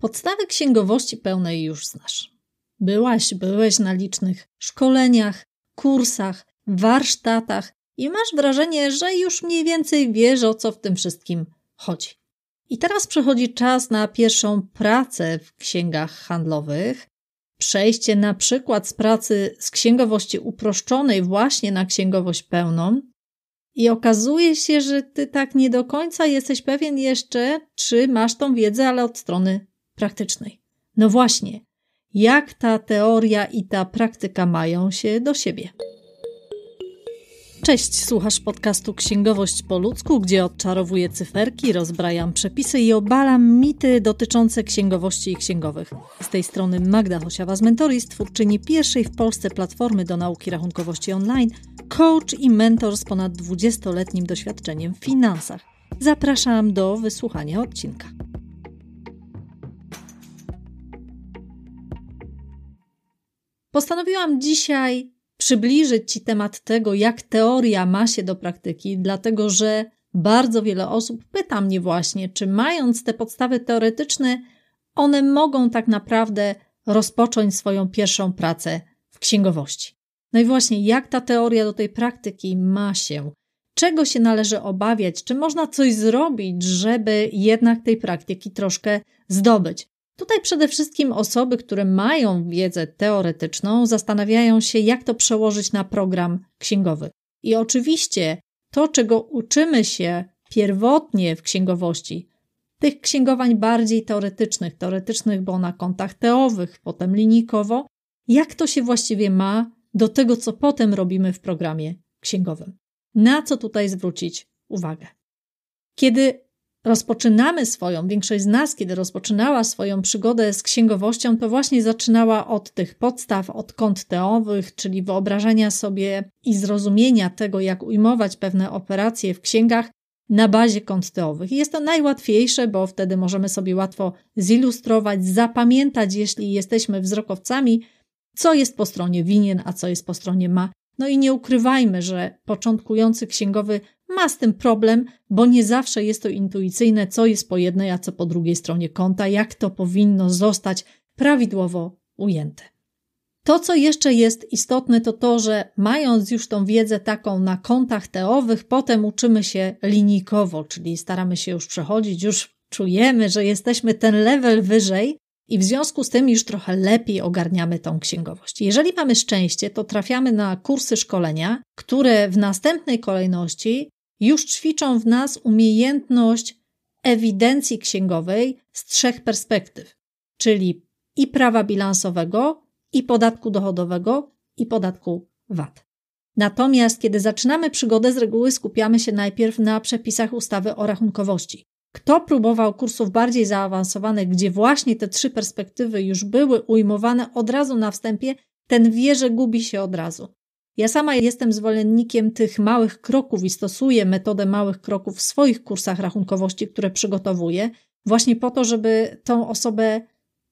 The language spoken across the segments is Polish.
Podstawy księgowości pełnej już znasz. Byłaś, byłeś na licznych szkoleniach, kursach, warsztatach i masz wrażenie, że już mniej więcej wiesz, o co w tym wszystkim chodzi. I teraz przychodzi czas na pierwszą pracę w księgach handlowych, przejście na przykład z pracy z księgowości uproszczonej właśnie na księgowość pełną. I okazuje się, że ty tak nie do końca jesteś pewien jeszcze, czy masz tą wiedzę, ale od strony praktycznej. No właśnie, jak ta teoria i ta praktyka mają się do siebie? Cześć, słuchasz podcastu Księgowość po ludzku, gdzie odczarowuję cyferki, rozbrajam przepisy i obalam mity dotyczące księgowości i księgowych. Z tej strony Magda Hosiawa z Mentoris, twórczyni pierwszej w Polsce platformy do nauki rachunkowości online, coach i mentor z ponad 20-letnim doświadczeniem w finansach. Zapraszam do wysłuchania odcinka. Postanowiłam dzisiaj przybliżyć Ci temat tego, jak teoria ma się do praktyki, dlatego że bardzo wiele osób pyta mnie właśnie, czy mając te podstawy teoretyczne, one mogą tak naprawdę rozpocząć swoją pierwszą pracę w księgowości. No i właśnie, jak ta teoria do tej praktyki ma się? Czego się należy obawiać? Czy można coś zrobić, żeby jednak tej praktyki troszkę zdobyć? Tutaj przede wszystkim osoby, które mają wiedzę teoretyczną, zastanawiają się, jak to przełożyć na program księgowy. I oczywiście to, czego uczymy się pierwotnie w księgowości, tych księgowań bardziej teoretycznych, teoretycznych, bo na kontach teowych, potem linijkowo, jak to się właściwie ma do tego, co potem robimy w programie księgowym. Na co tutaj zwrócić uwagę? Kiedy rozpoczynamy swoją, większość z nas, kiedy rozpoczynała swoją przygodę z księgowością, to właśnie zaczynała od tych podstaw, od kąt teowych, czyli wyobrażenia sobie i zrozumienia tego, jak ujmować pewne operacje w księgach na bazie kąt teowych. I jest to najłatwiejsze, bo wtedy możemy sobie łatwo zilustrować, zapamiętać, jeśli jesteśmy wzrokowcami, co jest po stronie winien, a co jest po stronie ma. No i nie ukrywajmy, że początkujący księgowy ma z tym problem, bo nie zawsze jest to intuicyjne, co jest po jednej, a co po drugiej stronie konta, jak to powinno zostać prawidłowo ujęte. To, co jeszcze jest istotne, to to, że mając już tą wiedzę taką na kontach teowych, potem uczymy się linijkowo, czyli staramy się już przechodzić, już czujemy, że jesteśmy ten level wyżej i w związku z tym już trochę lepiej ogarniamy tą księgowość. Jeżeli mamy szczęście, to trafiamy na kursy szkolenia, które w następnej kolejności już ćwiczą w nas umiejętność ewidencji księgowej z trzech perspektyw, czyli i prawa bilansowego, i podatku dochodowego, i podatku VAT. Natomiast kiedy zaczynamy przygodę, z reguły skupiamy się najpierw na przepisach ustawy o rachunkowości. Kto próbował kursów bardziej zaawansowanych, gdzie właśnie te trzy perspektywy już były ujmowane od razu na wstępie, ten wie, że gubi się od razu. Ja sama jestem zwolennikiem tych małych kroków i stosuję metodę małych kroków w swoich kursach rachunkowości, które przygotowuję, właśnie po to, żeby tą osobę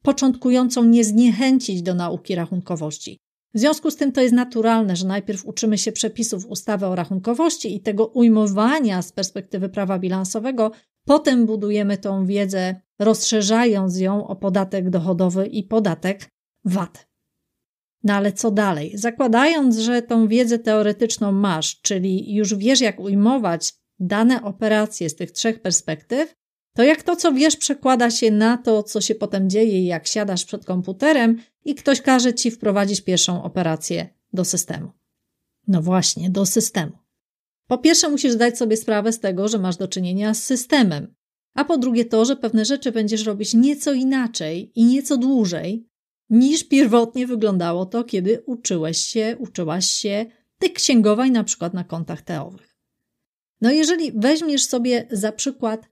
początkującą nie zniechęcić do nauki rachunkowości. W związku z tym to jest naturalne, że najpierw uczymy się przepisów ustawy o rachunkowości i tego ujmowania z perspektywy prawa bilansowego, potem budujemy tą wiedzę, rozszerzając ją o podatek dochodowy i podatek VAT. No ale co dalej? Zakładając, że tą wiedzę teoretyczną masz, czyli już wiesz, jak ujmować dane operacje z tych trzech perspektyw, to jak to, co wiesz, przekłada się na to, co się potem dzieje, jak siadasz przed komputerem i ktoś każe ci wprowadzić pierwszą operację do systemu. No właśnie, do systemu. Po pierwsze, musisz zdać sobie sprawę z tego, że masz do czynienia z systemem, a po drugie to, że pewne rzeczy będziesz robić nieco inaczej i nieco dłużej, niż pierwotnie wyglądało to, kiedy uczyłeś się, uczyłaś się tych księgowań na przykład na kontach teowych. No jeżeli weźmiesz sobie za przykład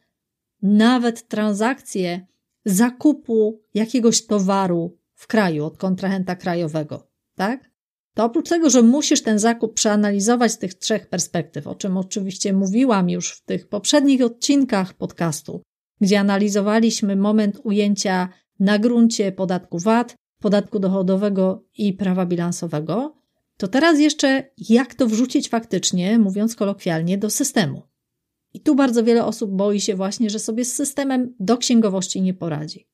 nawet transakcję zakupu jakiegoś towaru w kraju od kontrahenta krajowego, tak? To oprócz tego, że musisz ten zakup przeanalizować z tych trzech perspektyw, o czym oczywiście mówiłam już w tych poprzednich odcinkach podcastu, gdzie analizowaliśmy moment ujęcia na gruncie podatku VAT, podatku dochodowego i prawa bilansowego, to teraz jeszcze jak to wrzucić faktycznie, mówiąc kolokwialnie, do systemu. I tu bardzo wiele osób boi się właśnie, że sobie z systemem do księgowości nie poradzi.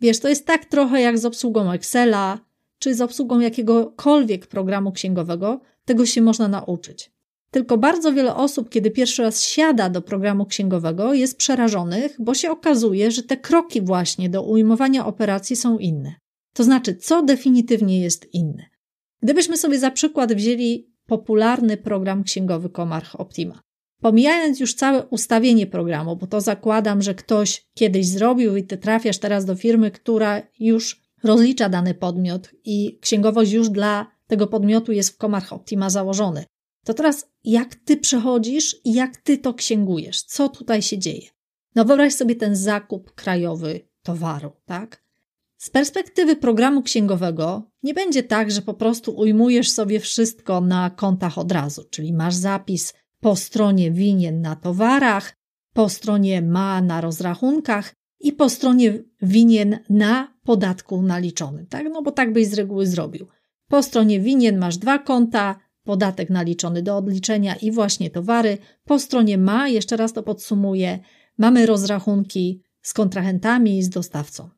Wiesz, to jest tak trochę jak z obsługą Excela czy z obsługą jakiegokolwiek programu księgowego, tego się można nauczyć. Tylko bardzo wiele osób, kiedy pierwszy raz siada do programu księgowego, jest przerażonych, bo się okazuje, że te kroki właśnie do ujmowania operacji są inne. To znaczy, co definitywnie jest inne. Gdybyśmy sobie za przykład wzięli popularny program księgowy Komarch Optima. Pomijając już całe ustawienie programu, bo to zakładam, że ktoś kiedyś zrobił i ty trafiasz teraz do firmy, która już rozlicza dany podmiot i księgowość już dla tego podmiotu jest w Komarch Optima założony. To teraz jak ty przechodzisz i jak ty to księgujesz? Co tutaj się dzieje? No wyobraź sobie ten zakup krajowy towaru, tak? Z perspektywy programu księgowego nie będzie tak, że po prostu ujmujesz sobie wszystko na kontach od razu, czyli masz zapis po stronie winien na towarach, po stronie ma na rozrachunkach i po stronie winien na podatku naliczonym, tak? No bo tak byś z reguły zrobił. Po stronie winien masz dwa konta, podatek naliczony do odliczenia i właśnie towary. Po stronie ma, jeszcze raz to podsumuję, mamy rozrachunki z kontrahentami i z dostawcą.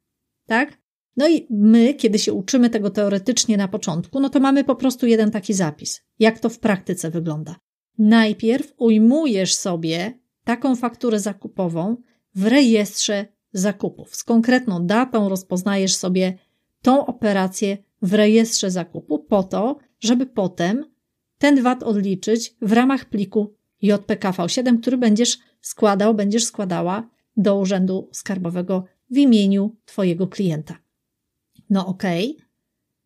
Tak? No i my, kiedy się uczymy tego teoretycznie na początku, no to mamy po prostu jeden taki zapis. Jak to w praktyce wygląda? Najpierw ujmujesz sobie taką fakturę zakupową w rejestrze zakupów. Z konkretną datą rozpoznajesz sobie tą operację w rejestrze zakupu po to, żeby potem ten VAT odliczyć w ramach pliku JPKV7, który będziesz składał, będziesz składała do Urzędu Skarbowego w imieniu Twojego klienta. No okej. Okay.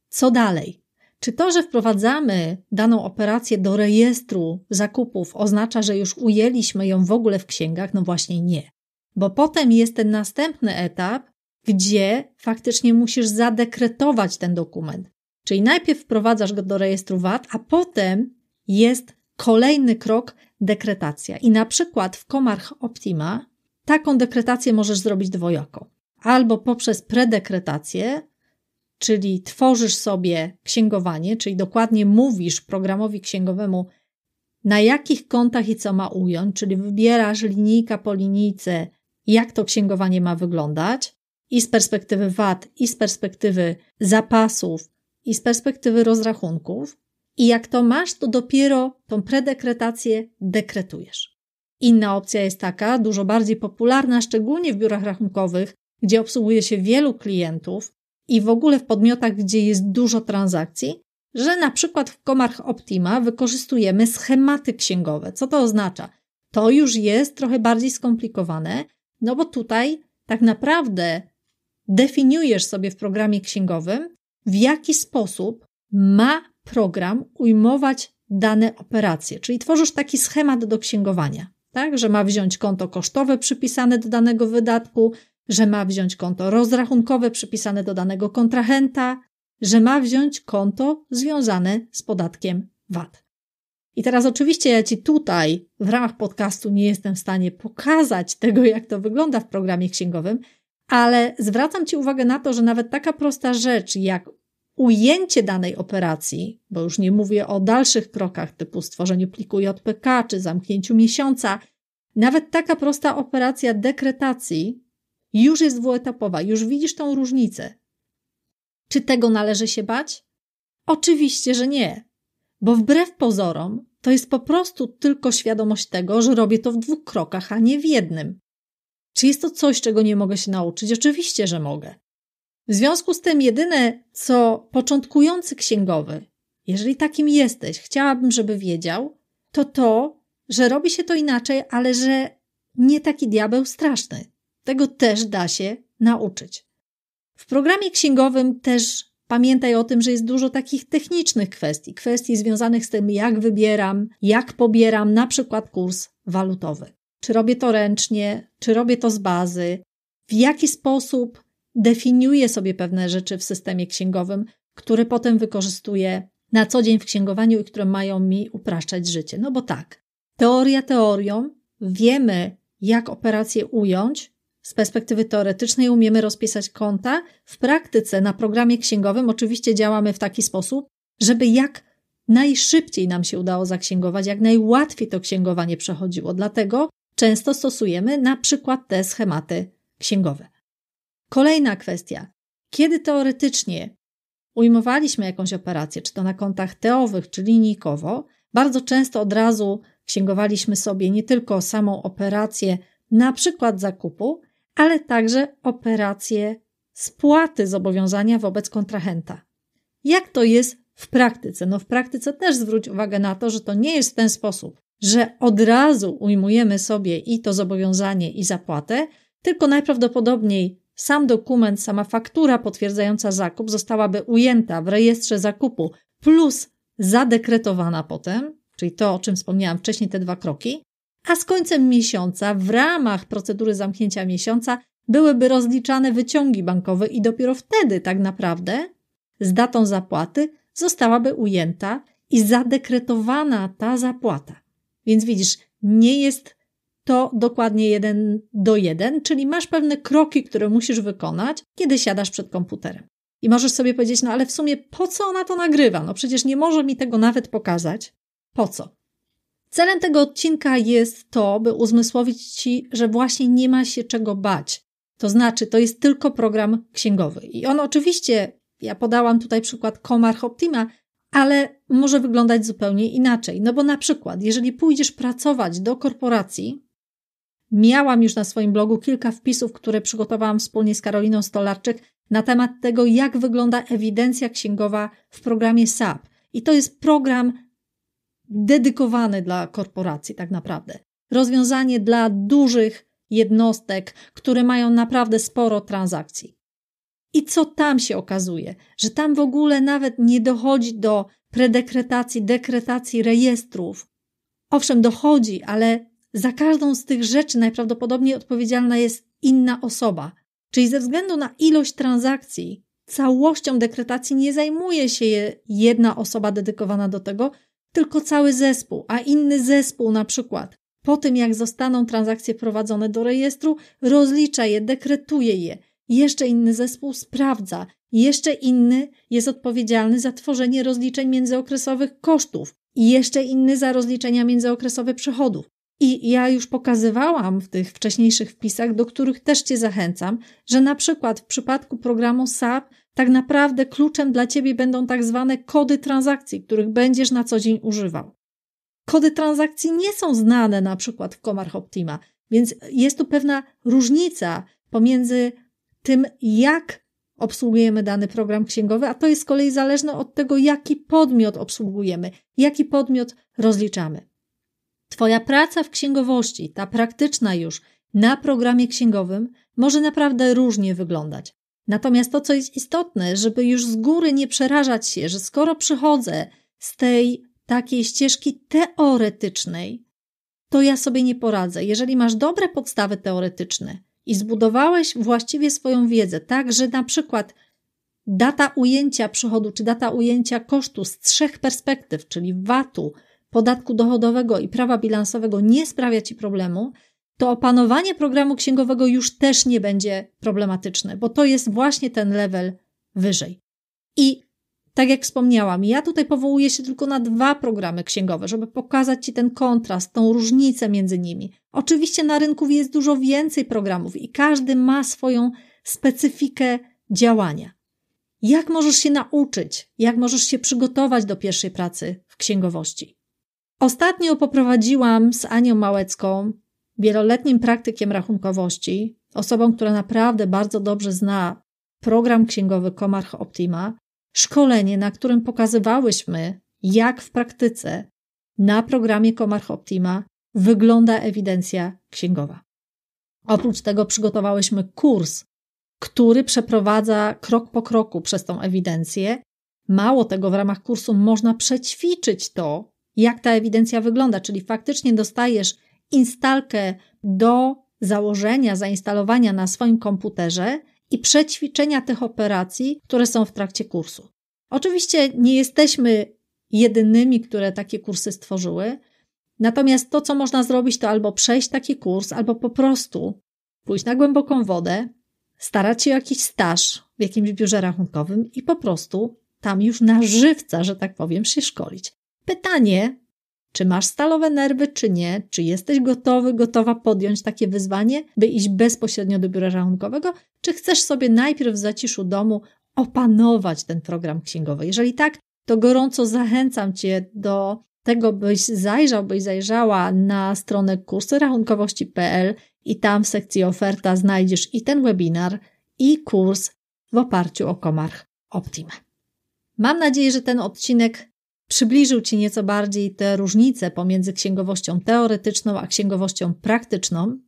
Co dalej? Czy to, że wprowadzamy daną operację do rejestru zakupów, oznacza, że już ujęliśmy ją w ogóle w księgach? No właśnie nie. Bo potem jest ten następny etap, gdzie faktycznie musisz zadekretować ten dokument. Czyli najpierw wprowadzasz go do rejestru VAT, a potem jest kolejny krok dekretacja. I na przykład w Komarch Optima taką dekretację możesz zrobić dwojako. Albo poprzez predekretację, czyli tworzysz sobie księgowanie, czyli dokładnie mówisz programowi księgowemu, na jakich kontach i co ma ująć, czyli wybierasz linijka po linijce, jak to księgowanie ma wyglądać i z perspektywy VAT, i z perspektywy zapasów, i z perspektywy rozrachunków. I jak to masz, to dopiero tą predekretację dekretujesz. Inna opcja jest taka, dużo bardziej popularna, szczególnie w biurach rachunkowych, gdzie obsługuje się wielu klientów, i w ogóle w podmiotach, gdzie jest dużo transakcji, że na przykład w komarch Optima wykorzystujemy schematy księgowe. Co to oznacza? To już jest trochę bardziej skomplikowane, no bo tutaj tak naprawdę definiujesz sobie w programie księgowym, w jaki sposób ma program ujmować dane operacje, czyli tworzysz taki schemat do księgowania, tak, że ma wziąć konto kosztowe przypisane do danego wydatku, że ma wziąć konto rozrachunkowe przypisane do danego kontrahenta, że ma wziąć konto związane z podatkiem VAT. I teraz oczywiście ja Ci tutaj w ramach podcastu nie jestem w stanie pokazać tego, jak to wygląda w programie księgowym, ale zwracam Ci uwagę na to, że nawet taka prosta rzecz jak ujęcie danej operacji, bo już nie mówię o dalszych krokach typu stworzeniu pliku JPK czy zamknięciu miesiąca, nawet taka prosta operacja dekretacji już jest dwuetapowa, już widzisz tą różnicę. Czy tego należy się bać? Oczywiście, że nie. Bo wbrew pozorom, to jest po prostu tylko świadomość tego, że robię to w dwóch krokach, a nie w jednym. Czy jest to coś, czego nie mogę się nauczyć? Oczywiście, że mogę. W związku z tym, jedyne co początkujący księgowy, jeżeli takim jesteś, chciałabym, żeby wiedział, to to, że robi się to inaczej, ale że nie taki diabeł straszny. Tego też da się nauczyć. W programie księgowym też pamiętaj o tym, że jest dużo takich technicznych kwestii, kwestii związanych z tym, jak wybieram, jak pobieram na przykład kurs walutowy. Czy robię to ręcznie, czy robię to z bazy, w jaki sposób definiuję sobie pewne rzeczy w systemie księgowym, które potem wykorzystuję na co dzień w księgowaniu i które mają mi upraszczać życie. No bo tak, teoria teorią, wiemy, jak operację ująć, z perspektywy teoretycznej umiemy rozpisać konta. W praktyce na programie księgowym oczywiście działamy w taki sposób, żeby jak najszybciej nam się udało zaksięgować, jak najłatwiej to księgowanie przechodziło. Dlatego często stosujemy na przykład te schematy księgowe. Kolejna kwestia. Kiedy teoretycznie ujmowaliśmy jakąś operację, czy to na kontach teowych, czy linijkowo, bardzo często od razu księgowaliśmy sobie nie tylko samą operację, na przykład zakupu, ale także operacje spłaty zobowiązania wobec kontrahenta. Jak to jest w praktyce? No, w praktyce też zwróć uwagę na to, że to nie jest w ten sposób, że od razu ujmujemy sobie i to zobowiązanie, i zapłatę, tylko najprawdopodobniej sam dokument, sama faktura potwierdzająca zakup zostałaby ujęta w rejestrze zakupu plus zadekretowana potem, czyli to, o czym wspomniałam wcześniej, te dwa kroki, a z końcem miesiąca w ramach procedury zamknięcia miesiąca byłyby rozliczane wyciągi bankowe i dopiero wtedy tak naprawdę z datą zapłaty zostałaby ujęta i zadekretowana ta zapłata. Więc widzisz, nie jest to dokładnie jeden do jeden, czyli masz pewne kroki, które musisz wykonać, kiedy siadasz przed komputerem. I możesz sobie powiedzieć, no ale w sumie po co ona to nagrywa? No przecież nie może mi tego nawet pokazać. Po co? Celem tego odcinka jest to, by uzmysłowić Ci, że właśnie nie ma się czego bać. To znaczy, to jest tylko program księgowy. I on oczywiście, ja podałam tutaj przykład Comarch Optima, ale może wyglądać zupełnie inaczej. No bo na przykład, jeżeli pójdziesz pracować do korporacji, miałam już na swoim blogu kilka wpisów, które przygotowałam wspólnie z Karoliną Stolarczyk na temat tego, jak wygląda ewidencja księgowa w programie SAP. I to jest program dedykowany dla korporacji, tak naprawdę. Rozwiązanie dla dużych jednostek, które mają naprawdę sporo transakcji. I co tam się okazuje? Że tam w ogóle nawet nie dochodzi do predekretacji, dekretacji rejestrów. Owszem, dochodzi, ale za każdą z tych rzeczy najprawdopodobniej odpowiedzialna jest inna osoba. Czyli ze względu na ilość transakcji, całością dekretacji nie zajmuje się jedna osoba dedykowana do tego, tylko cały zespół, a inny zespół na przykład po tym jak zostaną transakcje prowadzone do rejestru, rozlicza je, dekretuje je. Jeszcze inny zespół sprawdza, jeszcze inny jest odpowiedzialny za tworzenie rozliczeń międzyokresowych kosztów i jeszcze inny za rozliczenia międzyokresowe przychodów. I ja już pokazywałam w tych wcześniejszych wpisach, do których też Cię zachęcam, że na przykład w przypadku programu SAP tak naprawdę kluczem dla ciebie będą tak zwane kody transakcji, których będziesz na co dzień używał. Kody transakcji nie są znane na przykład w Komarch Optima, więc jest tu pewna różnica pomiędzy tym, jak obsługujemy dany program księgowy, a to jest z kolei zależne od tego, jaki podmiot obsługujemy, jaki podmiot rozliczamy. Twoja praca w księgowości, ta praktyczna już, na programie księgowym może naprawdę różnie wyglądać. Natomiast to, co jest istotne, żeby już z góry nie przerażać się, że skoro przychodzę z tej takiej ścieżki teoretycznej, to ja sobie nie poradzę. Jeżeli masz dobre podstawy teoretyczne i zbudowałeś właściwie swoją wiedzę, tak, że na przykład data ujęcia przychodu czy data ujęcia kosztu z trzech perspektyw, czyli VAT-u, podatku dochodowego i prawa bilansowego nie sprawia ci problemu, to opanowanie programu księgowego już też nie będzie problematyczne, bo to jest właśnie ten level wyżej. I tak jak wspomniałam, ja tutaj powołuję się tylko na dwa programy księgowe, żeby pokazać Ci ten kontrast, tą różnicę między nimi. Oczywiście na rynku jest dużo więcej programów i każdy ma swoją specyfikę działania. Jak możesz się nauczyć, jak możesz się przygotować do pierwszej pracy w księgowości? Ostatnio poprowadziłam z Anią Małecką wieloletnim praktykiem rachunkowości, osobą, która naprawdę bardzo dobrze zna program księgowy Komarch Optima, szkolenie, na którym pokazywałyśmy, jak w praktyce na programie Komarch Optima wygląda ewidencja księgowa. Oprócz tego przygotowałyśmy kurs, który przeprowadza krok po kroku przez tą ewidencję. Mało tego, w ramach kursu można przećwiczyć to, jak ta ewidencja wygląda, czyli faktycznie dostajesz instalkę do założenia, zainstalowania na swoim komputerze i przećwiczenia tych operacji, które są w trakcie kursu. Oczywiście nie jesteśmy jedynymi, które takie kursy stworzyły, natomiast to, co można zrobić, to albo przejść taki kurs, albo po prostu pójść na głęboką wodę, starać się o jakiś staż w jakimś biurze rachunkowym i po prostu tam już na żywca, że tak powiem, się szkolić. Pytanie, czy masz stalowe nerwy, czy nie? Czy jesteś gotowy, gotowa podjąć takie wyzwanie, by iść bezpośrednio do biura rachunkowego? Czy chcesz sobie najpierw w zaciszu domu opanować ten program księgowy? Jeżeli tak, to gorąco zachęcam Cię do tego, byś zajrzał, byś zajrzała na stronę kursyrachunkowości.pl i tam w sekcji oferta znajdziesz i ten webinar, i kurs w oparciu o Komarch Optima. Mam nadzieję, że ten odcinek przybliżył Ci nieco bardziej te różnice pomiędzy księgowością teoretyczną a księgowością praktyczną.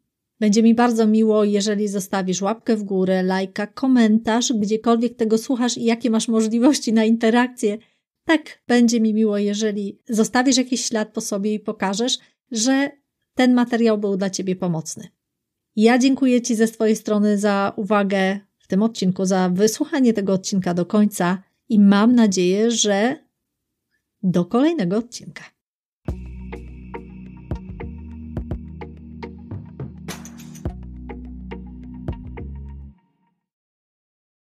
Będzie mi bardzo miło, jeżeli zostawisz łapkę w górę, lajka, komentarz, gdziekolwiek tego słuchasz i jakie masz możliwości na interakcję. Tak, będzie mi miło, jeżeli zostawisz jakiś ślad po sobie i pokażesz, że ten materiał był dla Ciebie pomocny. Ja dziękuję Ci ze swojej strony za uwagę w tym odcinku, za wysłuchanie tego odcinka do końca i mam nadzieję, że do kolejnego odcinka.